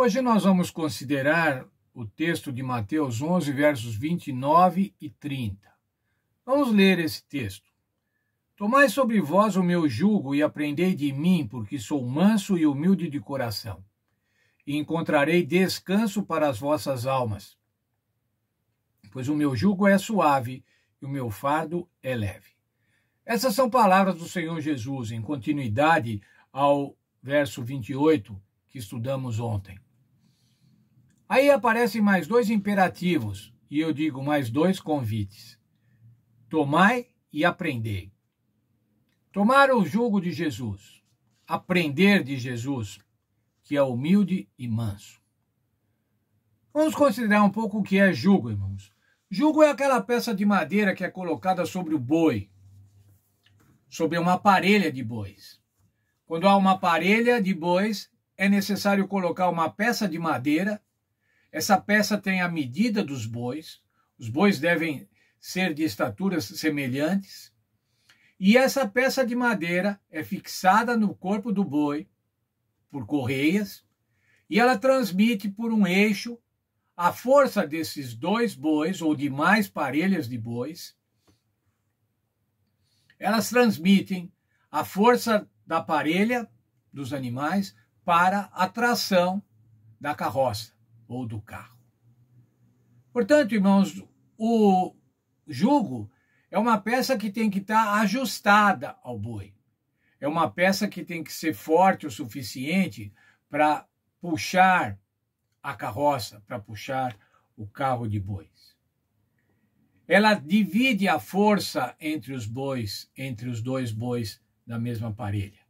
Hoje nós vamos considerar o texto de Mateus 11, versos 29 e 30. Vamos ler esse texto. Tomai sobre vós o meu jugo e aprendei de mim, porque sou manso e humilde de coração. E encontrarei descanso para as vossas almas, pois o meu jugo é suave e o meu fardo é leve. Essas são palavras do Senhor Jesus, em continuidade ao verso 28 que estudamos ontem. Aí aparecem mais dois imperativos, e eu digo mais dois convites: tomai e aprendei. Tomar o jugo de Jesus, aprender de Jesus, que é humilde e manso. Vamos considerar um pouco o que é jugo, irmãos. Jugo é aquela peça de madeira que é colocada sobre o boi, sobre uma parelha de bois. Quando há uma parelha de bois, é necessário colocar uma peça de madeira essa peça tem a medida dos bois, os bois devem ser de estaturas semelhantes, e essa peça de madeira é fixada no corpo do boi por correias e ela transmite por um eixo a força desses dois bois ou de mais parelhas de bois. Elas transmitem a força da parelha dos animais para a tração da carroça ou do carro. Portanto, irmãos, o jugo é uma peça que tem que estar tá ajustada ao boi. É uma peça que tem que ser forte o suficiente para puxar a carroça, para puxar o carro de bois. Ela divide a força entre os bois, entre os dois bois da mesma parelha.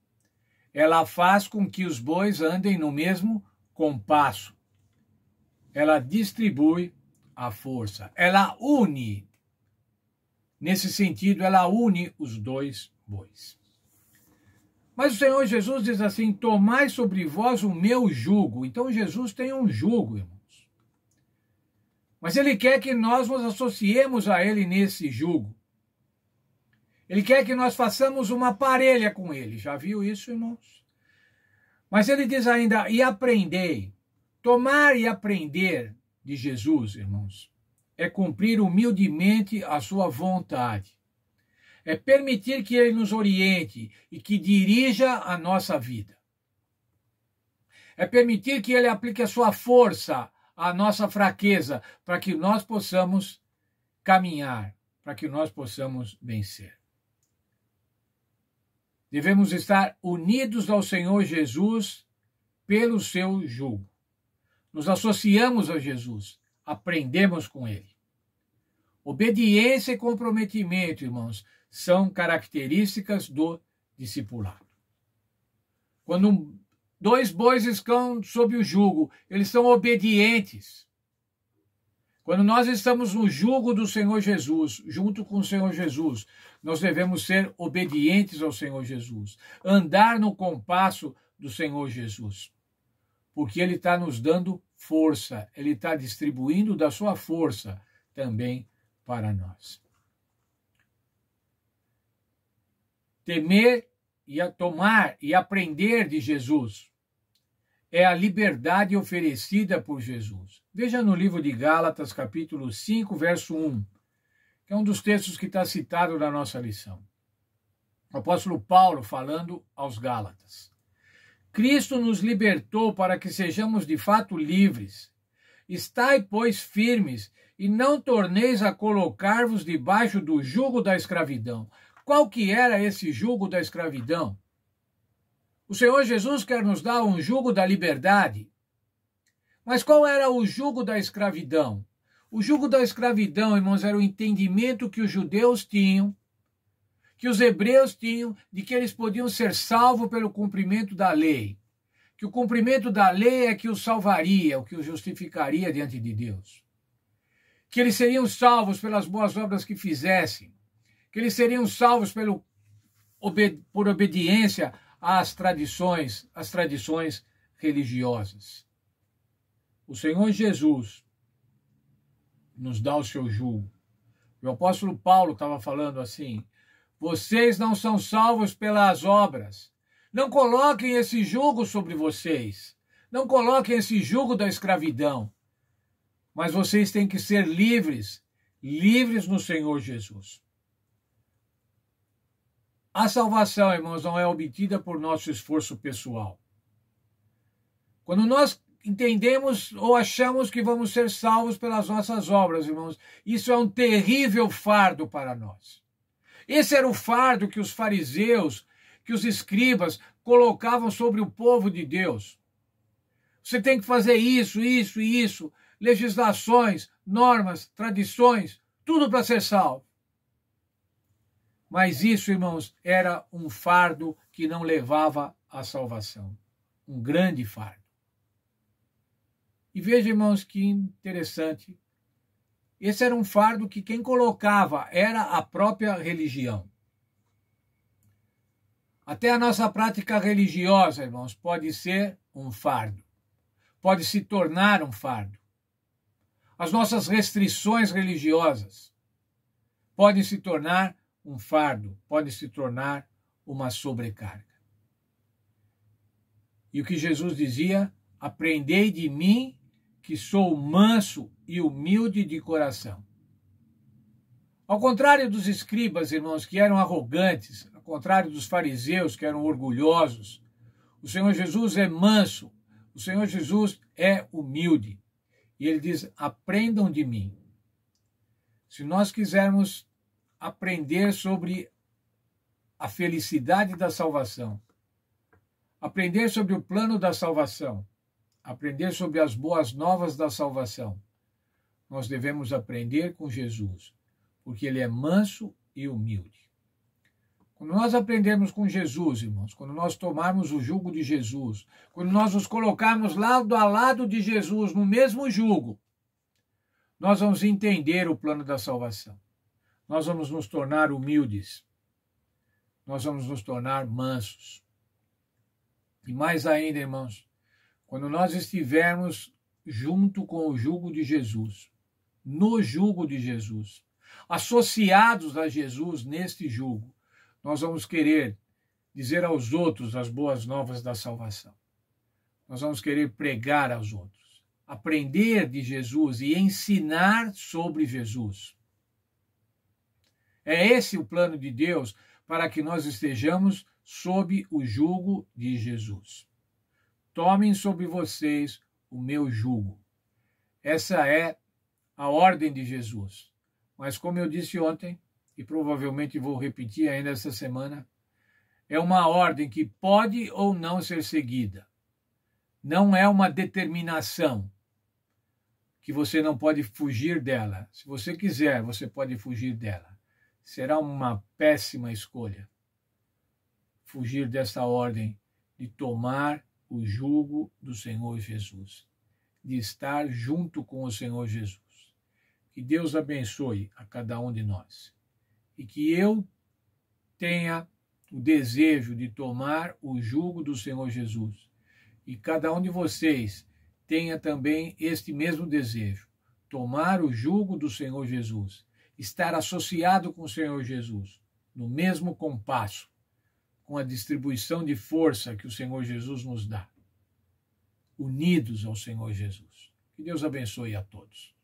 Ela faz com que os bois andem no mesmo compasso, ela distribui a força, ela une. Nesse sentido, ela une os dois bois. Mas o Senhor Jesus diz assim: Tomai sobre vós o meu jugo. Então Jesus tem um jugo, irmãos. Mas ele quer que nós nos associemos a ele nesse jugo. Ele quer que nós façamos uma parelha com ele. Já viu isso, irmãos? Mas ele diz ainda: E aprendei Tomar e aprender de Jesus, irmãos, é cumprir humildemente a sua vontade. É permitir que ele nos oriente e que dirija a nossa vida. É permitir que ele aplique a sua força à nossa fraqueza para que nós possamos caminhar, para que nós possamos vencer. Devemos estar unidos ao Senhor Jesus pelo seu jugo. Nos associamos a Jesus, aprendemos com ele. Obediência e comprometimento, irmãos, são características do discipulado. Quando dois bois estão sob o jugo, eles são obedientes. Quando nós estamos no jugo do Senhor Jesus, junto com o Senhor Jesus, nós devemos ser obedientes ao Senhor Jesus, andar no compasso do Senhor Jesus porque ele está nos dando força, ele está distribuindo da sua força também para nós. Temer e a tomar e aprender de Jesus é a liberdade oferecida por Jesus. Veja no livro de Gálatas, capítulo 5, verso 1, que é um dos textos que está citado na nossa lição. O apóstolo Paulo falando aos Gálatas. Cristo nos libertou para que sejamos de fato livres. Estai, pois, firmes, e não torneis a colocar-vos debaixo do jugo da escravidão. Qual que era esse jugo da escravidão? O Senhor Jesus quer nos dar um jugo da liberdade. Mas qual era o jugo da escravidão? O jugo da escravidão, irmãos, era o entendimento que os judeus tinham que os hebreus tinham de que eles podiam ser salvos pelo cumprimento da lei. Que o cumprimento da lei é que os salvaria, o que os justificaria diante de Deus. Que eles seriam salvos pelas boas obras que fizessem. Que eles seriam salvos pelo, por obediência às tradições, às tradições religiosas. O Senhor Jesus nos dá o seu jugo. O apóstolo Paulo estava falando assim: vocês não são salvos pelas obras. Não coloquem esse jugo sobre vocês. Não coloquem esse jugo da escravidão. Mas vocês têm que ser livres, livres no Senhor Jesus. A salvação, irmãos, não é obtida por nosso esforço pessoal. Quando nós entendemos ou achamos que vamos ser salvos pelas nossas obras, irmãos, isso é um terrível fardo para nós. Esse era o fardo que os fariseus, que os escribas colocavam sobre o povo de Deus. Você tem que fazer isso, isso e isso, legislações, normas, tradições, tudo para ser salvo. Mas isso, irmãos, era um fardo que não levava à salvação. Um grande fardo. E veja, irmãos, que interessante esse era um fardo que quem colocava era a própria religião. Até a nossa prática religiosa, irmãos, pode ser um fardo, pode se tornar um fardo. As nossas restrições religiosas podem se tornar um fardo, podem se tornar uma sobrecarga. E o que Jesus dizia: aprendei de mim que sou manso e humilde de coração. Ao contrário dos escribas, irmãos, que eram arrogantes, ao contrário dos fariseus, que eram orgulhosos, o Senhor Jesus é manso, o Senhor Jesus é humilde. E ele diz: aprendam de mim. Se nós quisermos aprender sobre a felicidade da salvação, aprender sobre o plano da salvação, aprender sobre as boas novas da salvação. Nós devemos aprender com Jesus, porque ele é manso e humilde. Quando nós aprendemos com Jesus, irmãos, quando nós tomarmos o jugo de Jesus, quando nós nos colocarmos lado a lado de Jesus no mesmo jugo, nós vamos entender o plano da salvação. Nós vamos nos tornar humildes. Nós vamos nos tornar mansos. E mais ainda, irmãos, quando nós estivermos junto com o jugo de Jesus, no jugo de Jesus, associados a Jesus neste jugo, nós vamos querer dizer aos outros as boas novas da salvação. Nós vamos querer pregar aos outros, aprender de Jesus e ensinar sobre Jesus. É esse o plano de Deus para que nós estejamos sob o jugo de Jesus. Tomem sobre vocês o meu jugo. Essa é a ordem de Jesus. Mas, como eu disse ontem, e provavelmente vou repetir ainda essa semana, é uma ordem que pode ou não ser seguida. Não é uma determinação que você não pode fugir dela. Se você quiser, você pode fugir dela. Será uma péssima escolha fugir dessa ordem de tomar o jugo do Senhor Jesus, de estar junto com o Senhor Jesus. Que Deus abençoe a cada um de nós e que eu tenha o desejo de tomar o jugo do Senhor Jesus e cada um de vocês tenha também este mesmo desejo, tomar o jugo do Senhor Jesus, estar associado com o Senhor Jesus, no mesmo compasso com a distribuição de força que o Senhor Jesus nos dá, unidos ao Senhor Jesus. Que Deus abençoe a todos.